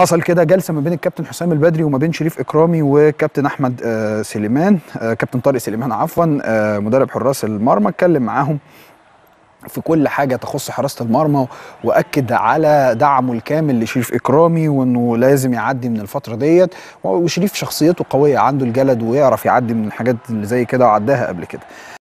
حصل كده جلسه ما بين الكابتن حسام البدري وما بين شريف اكرامي وكابتن احمد آه، سليمان آه، كابتن طارق سليمان عفوا آه، مدرب حراس المرمى اتكلم معاهم في كل حاجه تخص حراسه المرمى واكد على دعمه الكامل لشريف اكرامي وانه لازم يعدي من الفتره ديت وشريف شخصيته قويه عنده الجلد ويعرف يعدي من الحاجات اللي زي كده وعداها قبل كده